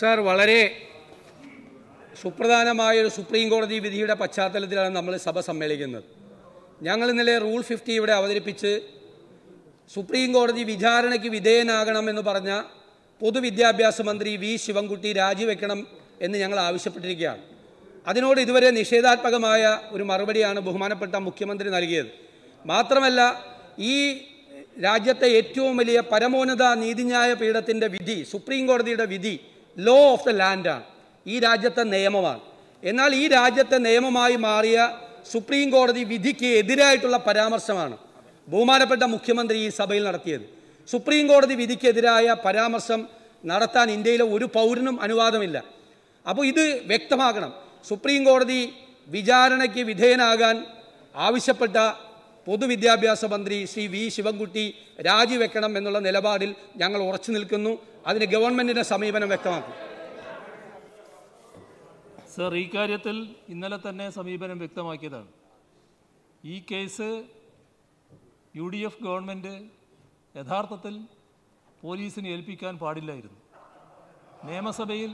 sir വളരെ സുപ്രധാനമായ ഒരു സുപ്രീം കോടതി വിധിയുടെ പശ്ചാത്തലത്തിലാണ് നമ്മൾ സഭ സമ്മേളിക്കുന്നത് ഞങ്ങൾ ഇന്നലെ റൂൾ ഫിഫ്റ്റി ഇവിടെ അവതരിപ്പിച്ച് സുപ്രീം കോടതി വിചാരണയ്ക്ക് വിധേയനാകണമെന്ന് പറഞ്ഞ പൊതുവിദ്യാഭ്യാസ മന്ത്രി വി ശിവൻകുട്ടി രാജിവെക്കണം എന്ന് ഞങ്ങൾ ആവശ്യപ്പെട്ടിരിക്കുകയാണ് അതിനോട് ഇതുവരെ നിഷേധാത്മകമായ ഒരു മറുപടിയാണ് ബഹുമാനപ്പെട്ട മുഖ്യമന്ത്രി നൽകിയത് മാത്രമല്ല ഈ രാജ്യത്തെ ഏറ്റവും വലിയ പരമോന്നത നീതിന്യായ പീഠത്തിൻ്റെ വിധി സുപ്രീം കോടതിയുടെ വിധി ലോ ഓഫ് ദ ലാൻഡാണ് ഈ രാജ്യത്തെ നിയമമാണ് എന്നാൽ ഈ രാജ്യത്തെ നിയമമായി മാറിയ സുപ്രീം കോടതി വിധിക്ക് എതിരായിട്ടുള്ള പരാമർശമാണ് ബഹുമാനപ്പെട്ട മുഖ്യമന്ത്രി ഈ സഭയിൽ നടത്തിയത് സുപ്രീം കോടതി വിധിക്കെതിരായ പരാമർശം നടത്താൻ ഇന്ത്യയിലെ ഒരു പൗരനും അനുവാദമില്ല അപ്പോൾ ഇത് വ്യക്തമാകണം സുപ്രീം കോടതി വിചാരണയ്ക്ക് വിധേയനാകാൻ ആവശ്യപ്പെട്ട പൊതുവിദ്യാഭ്യാസ മന്ത്രി ശ്രീ വി ശിവൻകുട്ടി രാജിവെക്കണം എന്നുള്ള നിലപാടിൽ ഞങ്ങൾ ഉറച്ചു നിൽക്കുന്നു അതിന് ഗവൺമെന്റിന്റെ സമീപനം വ്യക്തമാക്കും സർ ഈ കാര്യത്തിൽ ഇന്നലെ തന്നെ സമീപനം വ്യക്തമാക്കിയതാണ് ഈ case U D F government യഥാർത്ഥത്തിൽ പോലീസിനെ ഏൽപ്പിക്കാൻ പാടില്ലായിരുന്നു നിയമസഭയിൽ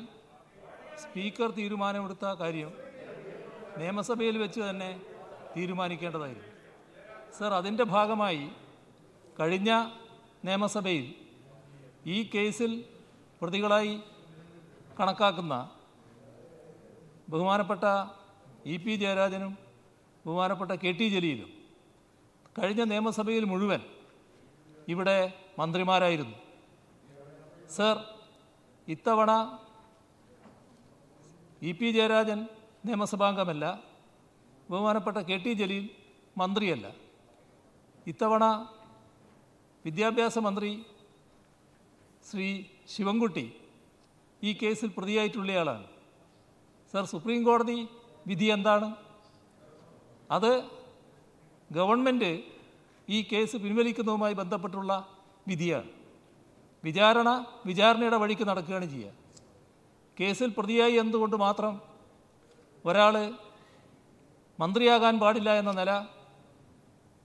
സ്പീക്കർ തീരുമാനമെടുത്ത കാര്യം നിയമസഭയിൽ വെച്ച് തന്നെ തീരുമാനിക്കേണ്ടതായിരുന്നു സർ അതിൻ്റെ ഭാഗമായി കഴിഞ്ഞ നിയമസഭയിൽ ഈ കേസിൽ പ്രതികളായി കണക്കാക്കുന്ന ബഹുമാനപ്പെട്ട ഇ പി ജയരാജനും ബഹുമാനപ്പെട്ട കെ ടി ജലീലും കഴിഞ്ഞ നിയമസഭയിൽ മുഴുവൻ ഇവിടെ മന്ത്രിമാരായിരുന്നു സർ ഇത്തവണ ഇ പി ജയരാജൻ നിയമസഭാംഗമല്ല ബഹുമാനപ്പെട്ട കെ ടി ജലീൽ മന്ത്രിയല്ല ഇത്തവണ വിദ്യാഭ്യാസ മന്ത്രി ശ്രീ ശിവൻകുട്ടി ഈ കേസിൽ പ്രതിയായിട്ടുള്ളയാളാണ് സർ സുപ്രീം കോടതി വിധി എന്താണ് അത് ഗവൺമെൻറ് ഈ കേസ് പിൻവലിക്കുന്നതുമായി ബന്ധപ്പെട്ടുള്ള വിധിയാണ് വിചാരണ വിചാരണയുടെ വഴിക്ക് നടക്കുകയാണ് ചെയ്യുക കേസിൽ പ്രതിയായി എന്തുകൊണ്ട് മാത്രം ഒരാൾ മന്ത്രിയാകാൻ പാടില്ല എന്ന നില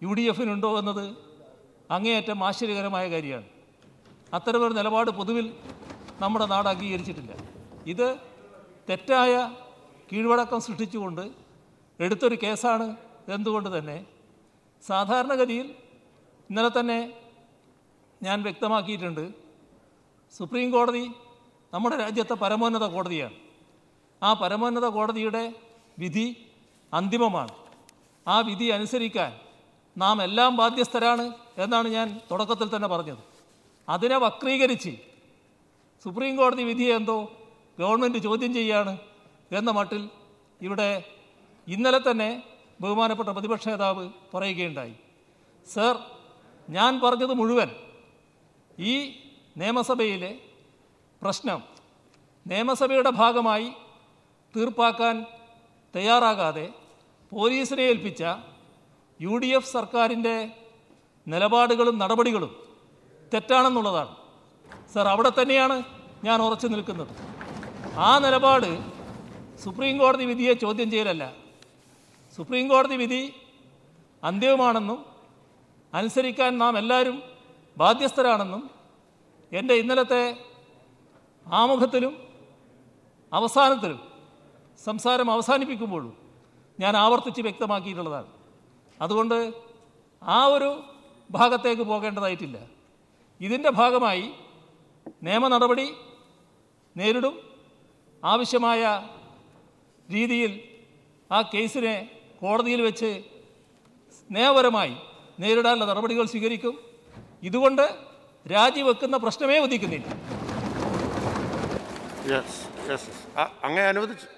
യു ഡി എഫിനുണ്ടോ എന്നത് അങ്ങേയറ്റം ആശ്ചര്യകരമായ കാര്യമാണ് അത്തരമൊരു നിലപാട് പൊതുവിൽ നമ്മുടെ നാട് അംഗീകരിച്ചിട്ടില്ല ഇത് തെറ്റായ കീഴ്വഴക്കം സൃഷ്ടിച്ചുകൊണ്ട് എടുത്തൊരു കേസാണ് എന്തുകൊണ്ട് തന്നെ സാധാരണഗതിയിൽ ഇന്നലെ തന്നെ ഞാൻ വ്യക്തമാക്കിയിട്ടുണ്ട് സുപ്രീം കോടതി നമ്മുടെ രാജ്യത്തെ പരമോന്നത കോടതിയാണ് ആ പരമോന്നത കോടതിയുടെ വിധി അന്തിമമാണ് ആ വിധി അനുസരിക്കാൻ നാം എല്ലാം ബാധ്യസ്ഥരാണ് എന്നാണ് ഞാൻ തുടക്കത്തിൽ തന്നെ പറഞ്ഞത് അതിനെ വക്രീകരിച്ച് സുപ്രീം കോടതി വിധി എന്തോ ഗവൺമെൻറ് ചോദ്യം ചെയ്യുകയാണ് എന്ന മട്ടിൽ ഇവിടെ ഇന്നലെ തന്നെ ബഹുമാനപ്പെട്ട പ്രതിപക്ഷ നേതാവ് പറയുകയുണ്ടായി സർ ഞാൻ പറഞ്ഞത് മുഴുവൻ ഈ നിയമസഭയിലെ പ്രശ്നം നിയമസഭയുടെ ഭാഗമായി തീർപ്പാക്കാൻ തയ്യാറാകാതെ പോലീസിനെ ഏൽപ്പിച്ച യു ഡി എഫ് സർക്കാരിൻ്റെ നിലപാടുകളും നടപടികളും തെറ്റാണെന്നുള്ളതാണ് സർ അവിടെ തന്നെയാണ് ഞാൻ ഉറച്ചു നിൽക്കുന്നത് ആ നിലപാട് സുപ്രീം കോടതി വിധിയെ ചോദ്യം ചെയ്യലല്ല സുപ്രീം കോടതി വിധി അന്ത്യവുമാണെന്നും അനുസരിക്കാൻ നാം എല്ലാവരും ബാധ്യസ്ഥരാണെന്നും എൻ്റെ ഇന്നലത്തെ ആമുഖത്തിലും അവസാനത്തിലും സംസാരം അവസാനിപ്പിക്കുമ്പോഴും ഞാൻ ആവർത്തിച്ച് വ്യക്തമാക്കിയിട്ടുള്ളതാണ് അതുകൊണ്ട് ആ ഒരു ഭാഗത്തേക്ക് പോകേണ്ടതായിട്ടില്ല ഇതിൻ്റെ ഭാഗമായി നിയമ നടപടി നേരിടും ആവശ്യമായ രീതിയിൽ ആ കേസിനെ കോടതിയിൽ വെച്ച് നിയമപരമായി നേരിടാനുള്ള നടപടികൾ സ്വീകരിക്കും ഇതുകൊണ്ട് രാജിവെക്കുന്ന പ്രശ്നമേ ഉദിക്കുന്നില്ല അങ്ങനെ അനുവദിച്ചു